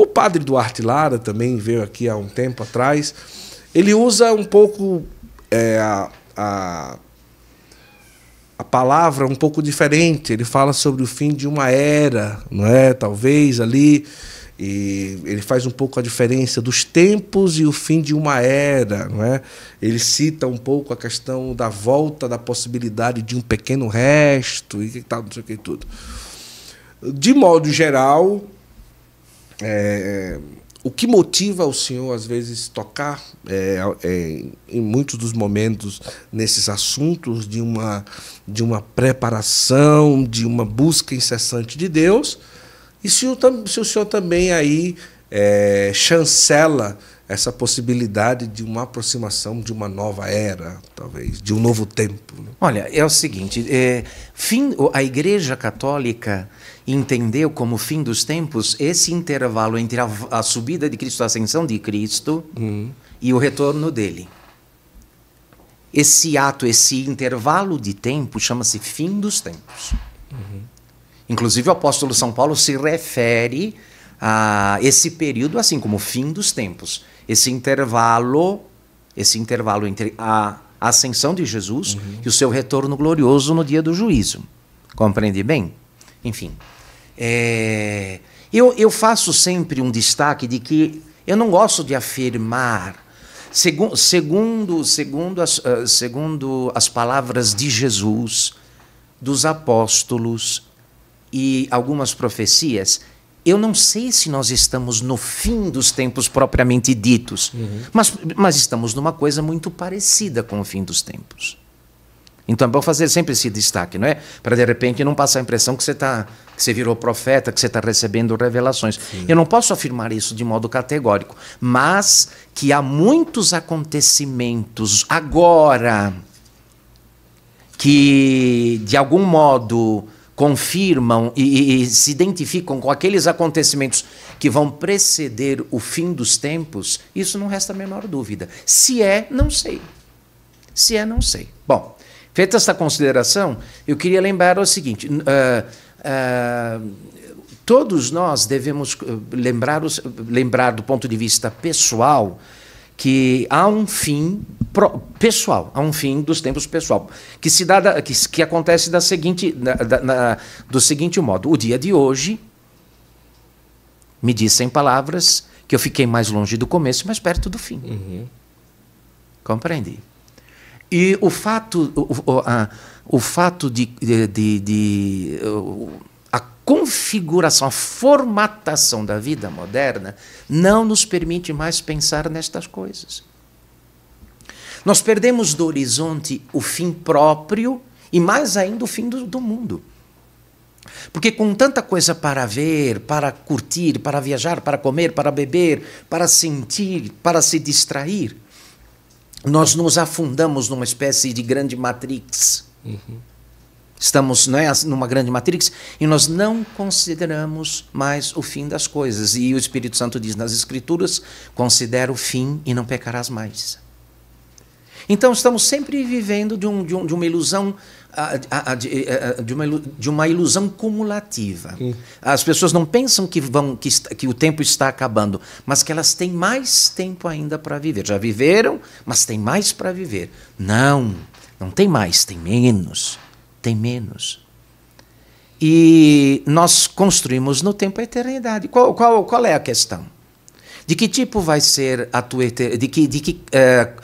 O padre Duarte Lara também veio aqui há um tempo atrás. Ele usa um pouco é, a, a, a palavra um pouco diferente. Ele fala sobre o fim de uma era, não é? Talvez ali. E ele faz um pouco a diferença dos tempos e o fim de uma era, não é? Ele cita um pouco a questão da volta da possibilidade de um pequeno resto e que tal, não sei o que tudo. De modo geral, é, é, o que motiva o senhor, às vezes, tocar é, é, em muitos dos momentos nesses assuntos de uma, de uma preparação, de uma busca incessante de Deus? E se o, se o senhor também aí é, chancela essa possibilidade de uma aproximação de uma nova era, talvez, de um novo tempo. Né? Olha, é o seguinte: é, fim, a Igreja Católica entendeu como fim dos tempos esse intervalo entre a, a subida de Cristo, a ascensão de Cristo uhum. e o retorno dele. Esse ato, esse intervalo de tempo chama-se fim dos tempos. Uhum. Inclusive, o apóstolo São Paulo se refere ah, esse período, assim como o fim dos tempos, esse intervalo, esse intervalo entre a ascensão de Jesus uhum. e o seu retorno glorioso no dia do juízo. Compreende bem? Enfim. É, eu, eu faço sempre um destaque de que eu não gosto de afirmar segundo segundo, segundo, as, uh, segundo as palavras de Jesus, dos apóstolos e algumas profecias, eu não sei se nós estamos no fim dos tempos propriamente ditos, uhum. mas, mas estamos numa coisa muito parecida com o fim dos tempos. Então é bom fazer sempre esse destaque, não é? Para de repente não passar a impressão que você tá, que você virou profeta, que você está recebendo revelações. Sim. Eu não posso afirmar isso de modo categórico, mas que há muitos acontecimentos agora que de algum modo confirmam e, e, e, se identificam com aqueles acontecimentos que vão preceder o fim dos tempos, isso não resta a menor dúvida. Se é, não sei. Se é, não sei. Bom, feita esta consideração, eu queria lembrar o seguinte. Uh, uh, todos nós devemos ah, lembrar, lembrar do ponto de vista pessoal que há um fim pessoal, há um fim dos tempos pessoal, que se dá da, que, que, acontece da seguinte, na, da, na, do seguinte modo: o dia de hoje me diz sem palavras que eu fiquei mais longe do começo, mas perto do fim. Uhum. Compreendi. E o fato, o, o, a, o fato de, de, de, de configuração, a formatação da vida moderna não nos permite mais pensar nestas coisas. Nós perdemos do horizonte o fim próprio e mais ainda o fim do, do mundo. Porque com tanta coisa para ver, para curtir, para viajar, para comer, para beber, para sentir, para se distrair, nós nos afundamos numa espécie de grande matrix. Uhum Estamos né, numa grande matrix e nós não consideramos mais o fim das coisas. E o Espírito Santo diz nas Escrituras: considera o fim e não pecarás mais. Então estamos sempre vivendo de, um, de, um, de uma ilusão de uma, ilusão cumulativa. As pessoas não pensam que vão que, que o tempo está acabando, mas que elas têm mais tempo ainda para viver. Já viveram, mas tem mais para viver. Não, não tem mais, tem menos tem menos. E nós construímos no tempo a eternidade. Qual, qual, qual é a questão? De que tipo vai ser a tua eternidade? De que, de que, uh,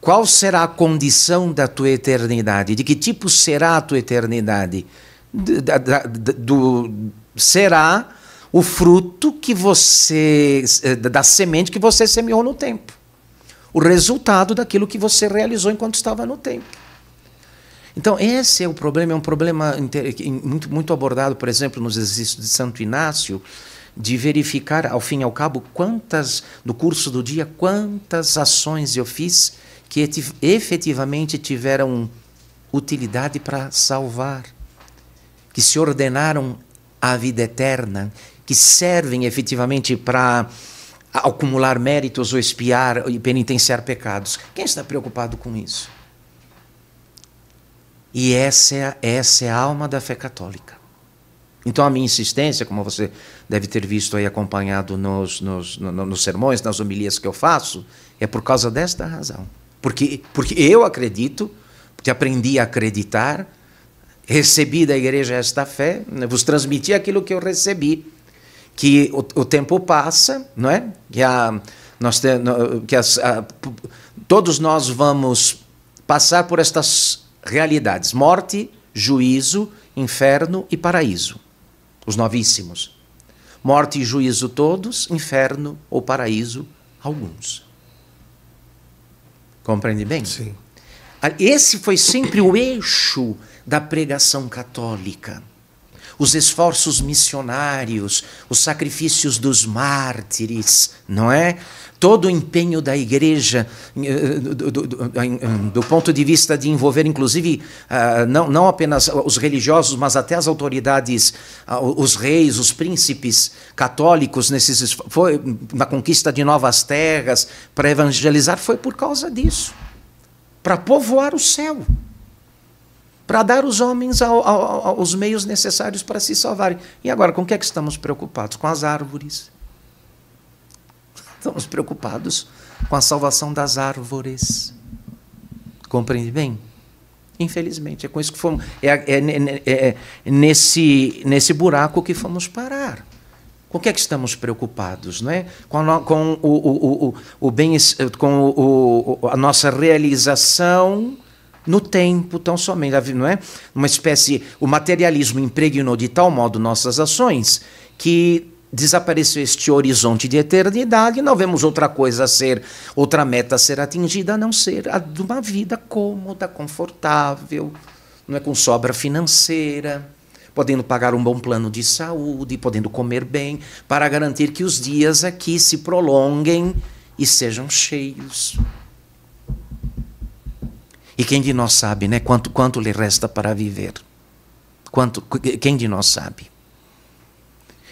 qual será a condição da tua eternidade? De que tipo será a tua eternidade? da, da, do, será o fruto que você eh, da semente que você semeou no tempo. O resultado daquilo que você realizou enquanto estava no tempo. Então, esse é o problema, é um problema muito, muito abordado, por exemplo, nos exercícios de Santo Inácio, de verificar, ao fim e ao cabo, quantas, no curso do dia, quantas ações eu fiz que efetivamente tiveram utilidade para salvar, que se ordenaram à vida eterna, que servem efetivamente para acumular méritos ou espiar e penitenciar pecados. Quem está preocupado com isso? E essa é, a, essa é a alma da fé católica. Então, a minha insistência, como você deve ter visto aí acompanhado nos, nos, nos sermões, nas homilias que eu faço, é por causa desta razão. Porque, porque eu acredito, porque aprendi a acreditar, recebi da igreja esta fé, né, vos transmiti aquilo que eu recebi, que o, o tempo passa, não é? Que, a, nós te, que as, a, todos nós vamos passar por estas realidades: morte, juízo, inferno e paraíso. Os novíssimos. Morte e juízo todos, inferno ou paraíso alguns. Compreende bem? Sim. Ah, esse foi sempre o eixo da pregação católica os esforços missionários, os sacrifícios dos mártires, não é? Todo o empenho da igreja, eh, do, do, do, do ponto de vista de envolver, inclusive, ah, não, não apenas os religiosos, mas até as autoridades, ah, os reis, os príncipes católicos, nesses, foi na conquista de novas terras, para evangelizar, foi por causa disso para povoar o céu para dar os homens ao, ao, ao, os meios necessários para se salvarem. E agora, com o que é que estamos preocupados? Com as árvores. Estamos preocupados com a salvação das árvores. Compreende bem? Infelizmente, é com isso que fomos. É, é, é, é, é nesse, nesse buraco que fomos parar. Com o que é que estamos preocupados, não é? Com, a, com o, o, o, o, bem, com o, a nossa realização no tempo tão somente, não é? Uma espécie, o materialismo impregnou de tal modo nossas ações que desapareceu este horizonte de eternidade e não vemos outra coisa a ser, outra meta a ser atingida a não ser a de uma vida cômoda, confortável, não é com sobra financeira, podendo pagar um bom plano de saúde, podendo comer bem, para garantir que os dias aqui se prolonguem e sejam cheios e quem de nós sabe, né, quanto, quanto lhe resta para viver? Quanto, quem de nós sabe?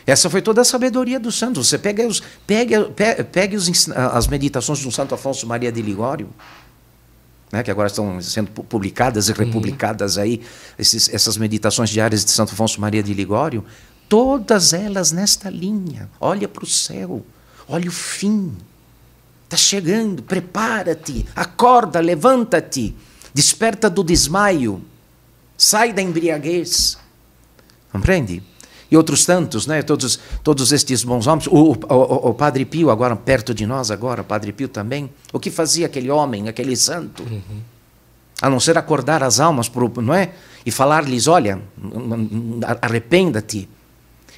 Essa foi toda a sabedoria dos santos. Você pega, os, pega, pega os, as meditações do Santo Afonso Maria de Ligório, né, que agora estão sendo publicadas e republicadas aí, esses, essas meditações diárias de Santo Afonso Maria de Ligório, todas elas nesta linha. Olha para o céu, olha o fim. Está chegando, prepara-te, acorda, levanta-te. Desperta do desmaio. Sai da embriaguez. Compreende? E outros tantos, né? Todos, todos estes bons homens. O, o, o, Padre Pio, agora perto de nós, agora, Padre Pio também. O que fazia aquele homem, aquele santo? Uhum. A não ser acordar as almas, pro, não é? E falar-lhes: olha, arrependa-te.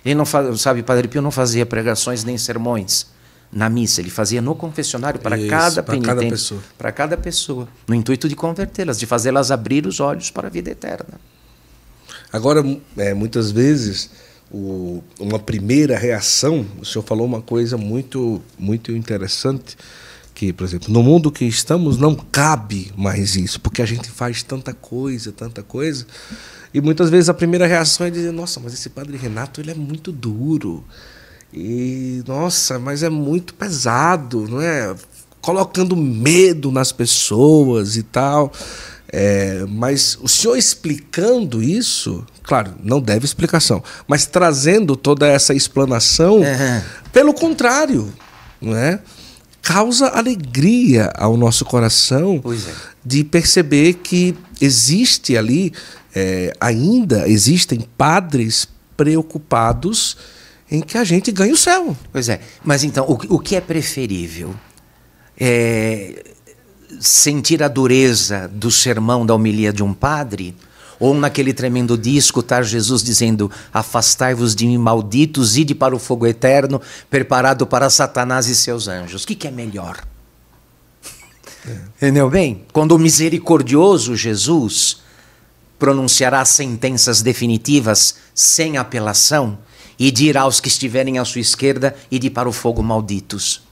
Ele não sabe, Padre Pio não fazia pregações nem sermões na missa, ele fazia no confessionário para Isso, cada para penitente, cada pessoa. para cada pessoa, no intuito de convertê-las, de fazê-las abrir os olhos para a vida eterna. Agora, é, muitas vezes, o, uma primeira reação, o senhor falou uma coisa muito, muito interessante, que, por exemplo, no mundo que estamos não cabe mais isso, porque a gente faz tanta coisa, tanta coisa, e muitas vezes a primeira reação é dizer, nossa, mas esse padre Renato ele é muito duro, e, nossa, mas é muito pesado, não é? Colocando medo nas pessoas e tal. É, mas o senhor explicando isso, claro, não deve explicação, mas trazendo toda essa explanação, é. pelo contrário, não é? causa alegria ao nosso coração é. de perceber que existe ali, é, ainda existem padres preocupados em que a gente ganha o céu. Pois é. Mas então, o, o que é preferível? É sentir a dureza do sermão da homilia de um padre? Ou naquele tremendo dia escutar Jesus dizendo: Afastai-vos de mim, malditos, ide para o fogo eterno, preparado para Satanás e seus anjos. O que, que é melhor? É. Entendeu bem? Quando o misericordioso Jesus pronunciará sentenças definitivas sem apelação, e dirá aos que estiverem à sua esquerda: Ide para o fogo, malditos.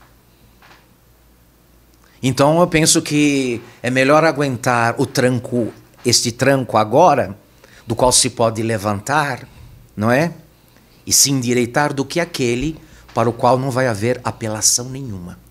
Então eu penso que é melhor aguentar o tranco, este tranco agora, do qual se pode levantar, não é? E se endireitar do que aquele para o qual não vai haver apelação nenhuma.